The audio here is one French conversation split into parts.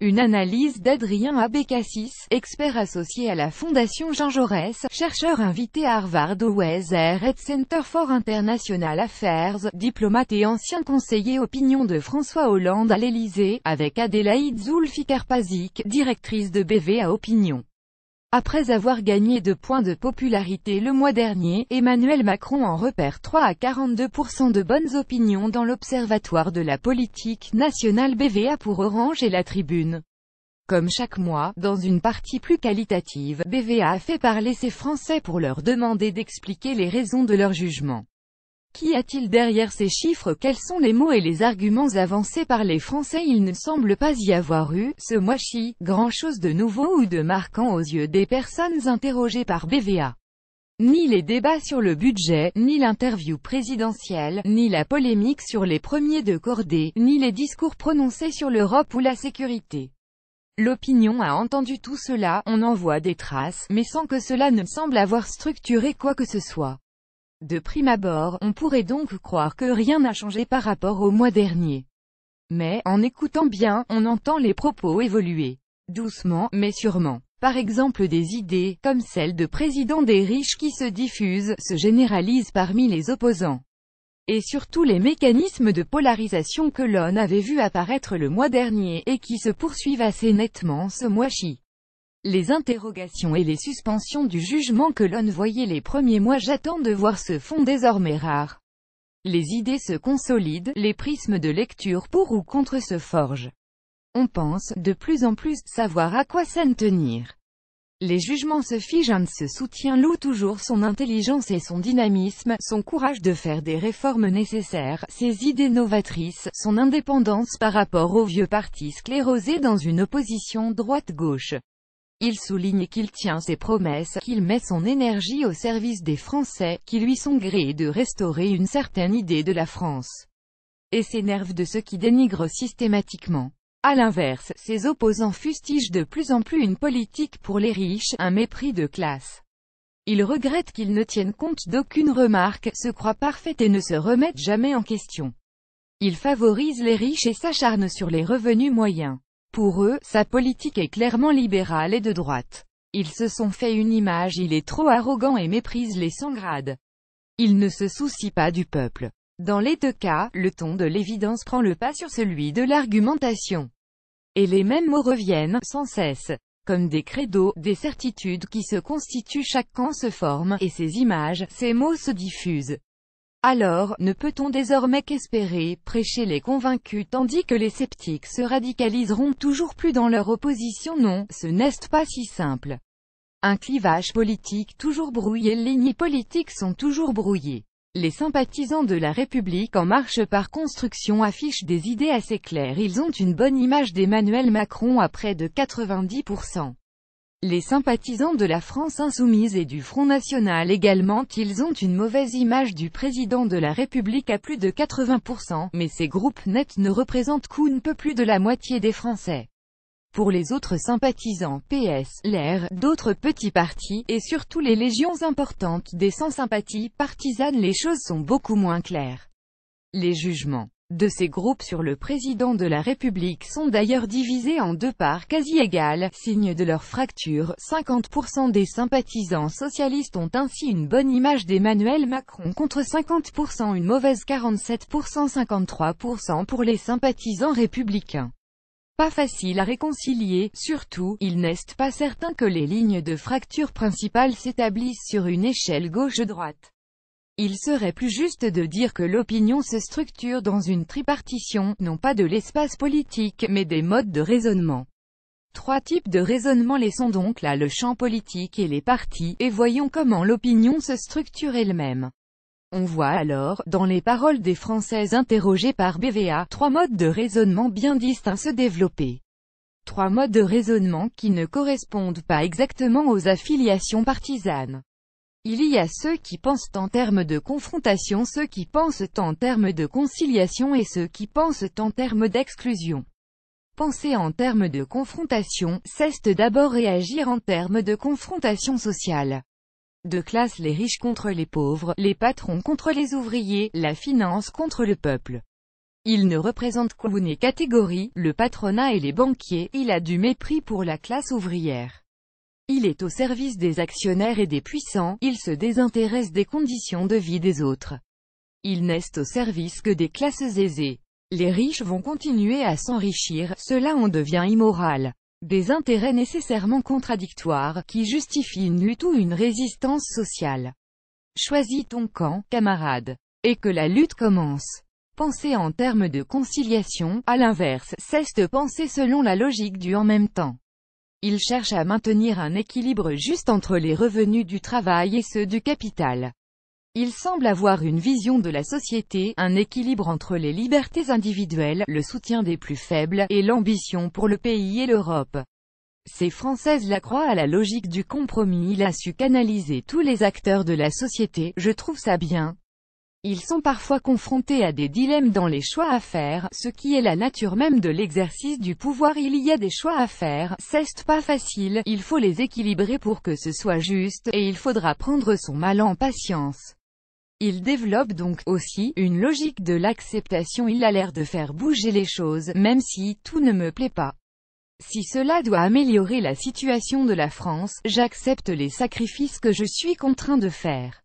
Une analyse d'Adrien Abécassis, expert associé à la Fondation Jean Jaurès, chercheur invité à Harvard au et Center for International Affairs, diplomate et ancien conseiller opinion de François Hollande à l'Élysée, avec Adélaïde Zulfikarpazik, directrice de BV à Opinion. Après avoir gagné deux points de popularité le mois dernier, Emmanuel Macron en repère 3 à 42% de bonnes opinions dans l'Observatoire de la politique nationale BVA pour Orange et la Tribune. Comme chaque mois, dans une partie plus qualitative, BVA a fait parler ses Français pour leur demander d'expliquer les raisons de leur jugement. Qu'y a-t-il derrière ces chiffres Quels sont les mots et les arguments avancés par les Français Il ne semble pas y avoir eu, ce mois-ci, grand-chose de nouveau ou de marquant aux yeux des personnes interrogées par BVA. Ni les débats sur le budget, ni l'interview présidentielle, ni la polémique sur les premiers de cordée, ni les discours prononcés sur l'Europe ou la sécurité. L'opinion a entendu tout cela, on en voit des traces, mais sans que cela ne semble avoir structuré quoi que ce soit. De prime abord, on pourrait donc croire que rien n'a changé par rapport au mois dernier. Mais, en écoutant bien, on entend les propos évoluer. Doucement, mais sûrement. Par exemple des idées, comme celle de président des riches qui se diffusent, se généralisent parmi les opposants. Et surtout les mécanismes de polarisation que l'on avait vu apparaître le mois dernier, et qui se poursuivent assez nettement ce mois-ci. Les interrogations et les suspensions du jugement que l'on voyait les premiers mois j'attends de voir se font désormais rares. Les idées se consolident, les prismes de lecture pour ou contre se forgent. On pense, de plus en plus, savoir à quoi s'en tenir. Les jugements se figent un de ce loue toujours son intelligence et son dynamisme, son courage de faire des réformes nécessaires, ses idées novatrices, son indépendance par rapport aux vieux partis sclérosés dans une opposition droite-gauche. Il souligne qu'il tient ses promesses, qu'il met son énergie au service des Français, qui lui sont gréés de restaurer une certaine idée de la France, et s'énerve de ceux qui dénigrent systématiquement. À l'inverse, ses opposants fustigent de plus en plus une politique pour les riches, un mépris de classe. Ils regrettent qu'ils ne tiennent compte d'aucune remarque, se croient parfaits et ne se remettent jamais en question. Ils favorisent les riches et s'acharnent sur les revenus moyens. Pour eux, sa politique est clairement libérale et de droite. Ils se sont fait une image il est trop arrogant et méprise les sans-grades. Il ne se soucie pas du peuple. Dans les deux cas, le ton de l'évidence prend le pas sur celui de l'argumentation. Et les mêmes mots reviennent, sans cesse, comme des credos, des certitudes qui se constituent chaque camp se forme, et ces images, ces mots se diffusent. Alors, ne peut-on désormais qu'espérer, prêcher les convaincus tandis que les sceptiques se radicaliseront toujours plus dans leur opposition Non, ce n'est pas si simple. Un clivage politique toujours brouillé Les lignes politiques sont toujours brouillées. Les sympathisants de la République En Marche par construction affichent des idées assez claires. Ils ont une bonne image d'Emmanuel Macron à près de 90%. Les sympathisants de la France insoumise et du Front national également ils ont une mauvaise image du président de la République à plus de 80%, mais ces groupes nets ne représentent qu'un peu plus de la moitié des Français. Pour les autres sympathisants PS, l'air, d'autres petits partis, et surtout les légions importantes des sans-sympathies partisanes les choses sont beaucoup moins claires. Les jugements de ces groupes sur le président de la République sont d'ailleurs divisés en deux parts quasi égales, signe de leur fracture, 50% des sympathisants socialistes ont ainsi une bonne image d'Emmanuel Macron contre 50% une mauvaise 47% 53% pour les sympathisants républicains. Pas facile à réconcilier, surtout, il n'est pas certain que les lignes de fracture principales s'établissent sur une échelle gauche-droite. Il serait plus juste de dire que l'opinion se structure dans une tripartition, non pas de l'espace politique, mais des modes de raisonnement. Trois types de raisonnement laissons donc là le champ politique et les partis, et voyons comment l'opinion se structure elle-même. On voit alors, dans les paroles des Françaises interrogées par BVA, trois modes de raisonnement bien distincts se développer. Trois modes de raisonnement qui ne correspondent pas exactement aux affiliations partisanes. Il y a ceux qui pensent en termes de confrontation, ceux qui pensent en termes de conciliation et ceux qui pensent en termes d'exclusion. Penser en termes de confrontation, c'est d'abord réagir en termes de confrontation sociale. De classe les riches contre les pauvres, les patrons contre les ouvriers, la finance contre le peuple. Il ne représente qu'une catégorie, le patronat et les banquiers, il a du mépris pour la classe ouvrière. Il est au service des actionnaires et des puissants, il se désintéresse des conditions de vie des autres. Il n'est au service que des classes aisées. Les riches vont continuer à s'enrichir, cela en devient immoral. Des intérêts nécessairement contradictoires, qui justifient une lutte ou une résistance sociale. Choisis ton camp, camarade. Et que la lutte commence. Pensez en termes de conciliation, à l'inverse, cesse de penser selon la logique du en même temps. Il cherche à maintenir un équilibre juste entre les revenus du travail et ceux du capital. Il semble avoir une vision de la société, un équilibre entre les libertés individuelles, le soutien des plus faibles, et l'ambition pour le pays et l'Europe. Ces Françaises la croient à la logique du compromis, il a su canaliser tous les acteurs de la société, je trouve ça bien. Ils sont parfois confrontés à des dilemmes dans les choix à faire, ce qui est la nature même de l'exercice du pouvoir il y a des choix à faire, c'est pas facile, il faut les équilibrer pour que ce soit juste, et il faudra prendre son mal en patience. Il développe donc, aussi, une logique de l'acceptation il a l'air de faire bouger les choses, même si tout ne me plaît pas. Si cela doit améliorer la situation de la France, j'accepte les sacrifices que je suis contraint de faire.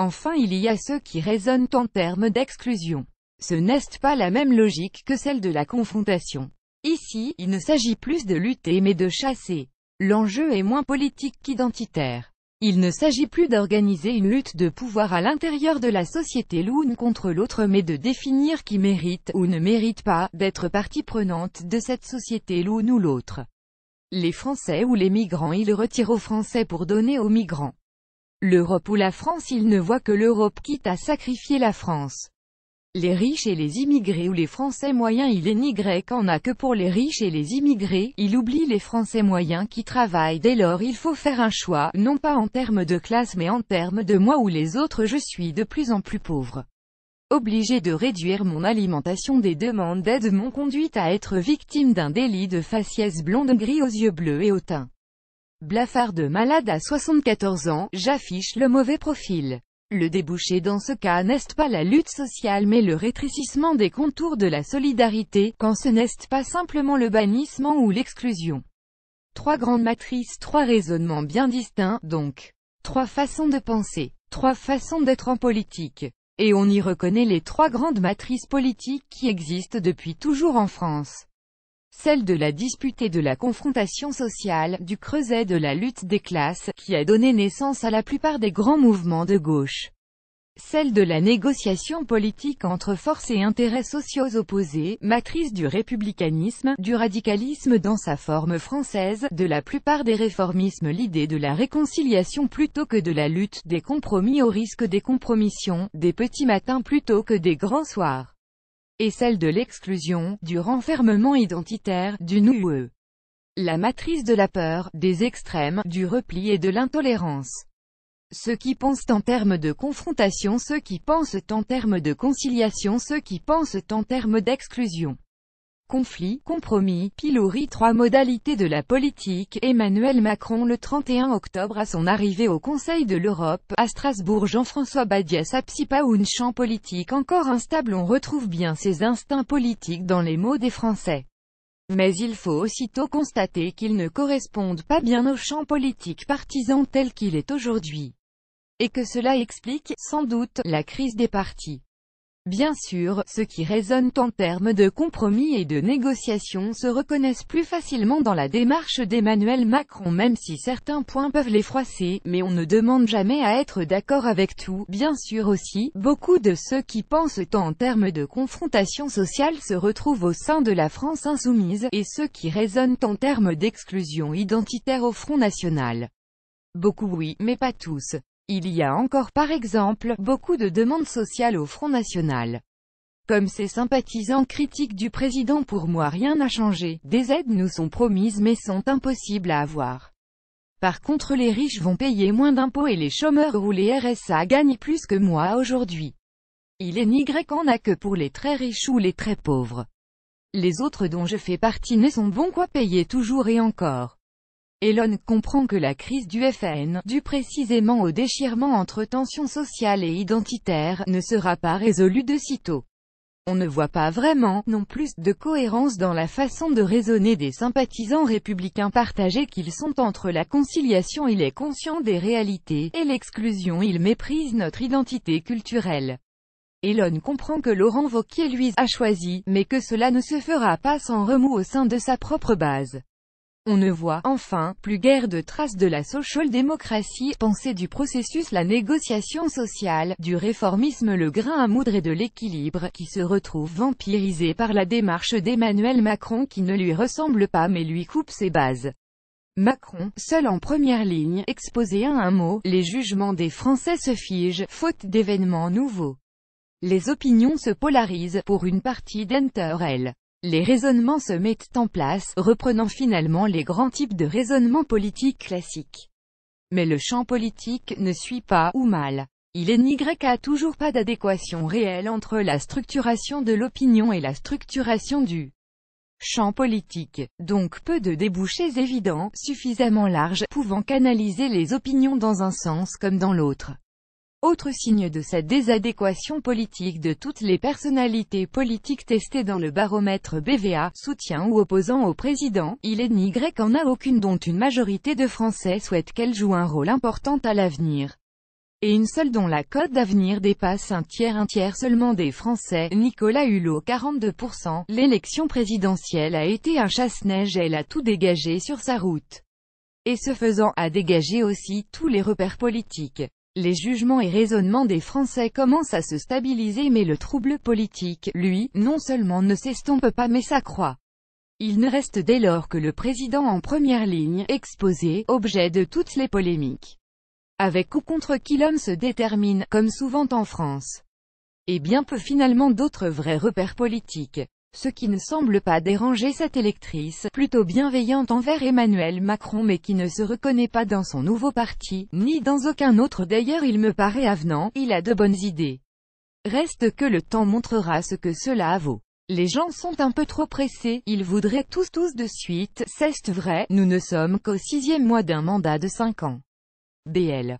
Enfin il y a ceux qui raisonnent en termes d'exclusion. Ce n'est pas la même logique que celle de la confrontation. Ici, il ne s'agit plus de lutter mais de chasser. L'enjeu est moins politique qu'identitaire. Il ne s'agit plus d'organiser une lutte de pouvoir à l'intérieur de la société l'une contre l'autre mais de définir qui mérite ou ne mérite pas d'être partie prenante de cette société l'une ou l'autre. Les Français ou les migrants ils retirent aux Français pour donner aux migrants. L'Europe ou la France il ne voit que l'Europe quitte à sacrifier la France. Les riches et les immigrés ou les Français moyens il est ni grec en a que pour les riches et les immigrés, il oublie les Français moyens qui travaillent dès lors il faut faire un choix, non pas en termes de classe mais en termes de moi ou les autres je suis de plus en plus pauvre. Obligé de réduire mon alimentation des demandes d'aide m'ont conduite à être victime d'un délit de faciès blonde gris aux yeux bleus et au teint. Blafard de malade à 74 ans, j'affiche le mauvais profil. Le débouché dans ce cas n'est pas la lutte sociale mais le rétrécissement des contours de la solidarité, quand ce n'est pas simplement le bannissement ou l'exclusion. Trois grandes matrices, trois raisonnements bien distincts, donc. Trois façons de penser, trois façons d'être en politique. Et on y reconnaît les trois grandes matrices politiques qui existent depuis toujours en France celle de la dispute et de la confrontation sociale, du creuset de la lutte des classes, qui a donné naissance à la plupart des grands mouvements de gauche, celle de la négociation politique entre forces et intérêts sociaux opposés, matrice du républicanisme, du radicalisme dans sa forme française, de la plupart des réformismes l'idée de la réconciliation plutôt que de la lutte, des compromis au risque des compromissions, des petits matins plutôt que des grands soirs et celle de l'exclusion, du renfermement identitaire, du noueux. E. La matrice de la peur, des extrêmes, du repli et de l'intolérance. Ceux qui pensent en termes de confrontation, ceux qui pensent en termes de conciliation, ceux qui pensent en termes d'exclusion. Conflit, compromis, pilori Trois modalités de la politique Emmanuel Macron le 31 octobre à son arrivée au Conseil de l'Europe, à Strasbourg Jean-François Badiès Apsipa une champ politique encore instable On retrouve bien ses instincts politiques dans les mots des Français. Mais il faut aussitôt constater qu'ils ne correspondent pas bien au champ politique partisan tel qu'il est aujourd'hui. Et que cela explique, sans doute, la crise des partis. Bien sûr, ceux qui résonnent en termes de compromis et de négociation se reconnaissent plus facilement dans la démarche d'Emmanuel Macron même si certains points peuvent les froisser, mais on ne demande jamais à être d'accord avec tout. Bien sûr aussi, beaucoup de ceux qui pensent en termes de confrontation sociale se retrouvent au sein de la France insoumise, et ceux qui résonnent en termes d'exclusion identitaire au Front National. Beaucoup oui, mais pas tous. Il y a encore par exemple, beaucoup de demandes sociales au Front National. Comme ces sympathisants critiques du président pour moi rien n'a changé, des aides nous sont promises mais sont impossibles à avoir. Par contre les riches vont payer moins d'impôts et les chômeurs ou les RSA gagnent plus que moi aujourd'hui. Il est grec en a que pour les très riches ou les très pauvres. Les autres dont je fais partie ne sont bon quoi payer toujours et encore. Elon comprend que la crise du FN, due précisément au déchirement entre tensions sociales et identitaires, ne sera pas résolue de sitôt. On ne voit pas vraiment, non plus, de cohérence dans la façon de raisonner des sympathisants républicains partagés qu'ils sont entre la conciliation il est conscient des réalités, et l'exclusion il méprise notre identité culturelle. Elon comprend que Laurent Vauquier lui a choisi, mais que cela ne se fera pas sans remous au sein de sa propre base. On ne voit, enfin, plus guère de traces de la social-démocratie, pensée du processus la négociation sociale, du réformisme le grain à moudre et de l'équilibre, qui se retrouve vampirisé par la démarche d'Emmanuel Macron qui ne lui ressemble pas mais lui coupe ses bases. Macron, seul en première ligne, exposé à un mot, les jugements des Français se figent, faute d'événements nouveaux. Les opinions se polarisent, pour une partie elles. Les raisonnements se mettent en place, reprenant finalement les grands types de raisonnements politiques classiques. Mais le champ politique ne suit pas, ou mal. Il est a toujours pas d'adéquation réelle entre la structuration de l'opinion et la structuration du champ politique, donc peu de débouchés évidents, suffisamment larges, pouvant canaliser les opinions dans un sens comme dans l'autre. Autre signe de cette désadéquation politique de toutes les personnalités politiques testées dans le baromètre BVA, soutien ou opposant au président, il est ni grec en a aucune dont une majorité de Français souhaite qu'elle joue un rôle important à l'avenir. Et une seule dont la cote d'avenir dépasse un tiers un tiers seulement des Français, Nicolas Hulot 42%, l'élection présidentielle a été un chasse-neige elle a tout dégagé sur sa route. Et ce faisant, a dégagé aussi tous les repères politiques. Les jugements et raisonnements des Français commencent à se stabiliser mais le trouble politique, lui, non seulement ne s'estompe pas mais s'accroît. Il ne reste dès lors que le président en première ligne, exposé, objet de toutes les polémiques. Avec ou contre qui l'homme se détermine, comme souvent en France. Et bien peu finalement d'autres vrais repères politiques ce qui ne semble pas déranger cette électrice, plutôt bienveillante envers Emmanuel Macron mais qui ne se reconnaît pas dans son nouveau parti, ni dans aucun autre d'ailleurs il me paraît avenant, il a de bonnes idées. Reste que le temps montrera ce que cela vaut. Les gens sont un peu trop pressés, ils voudraient tous tous de suite, c'est vrai, nous ne sommes qu'au sixième mois d'un mandat de cinq ans. BL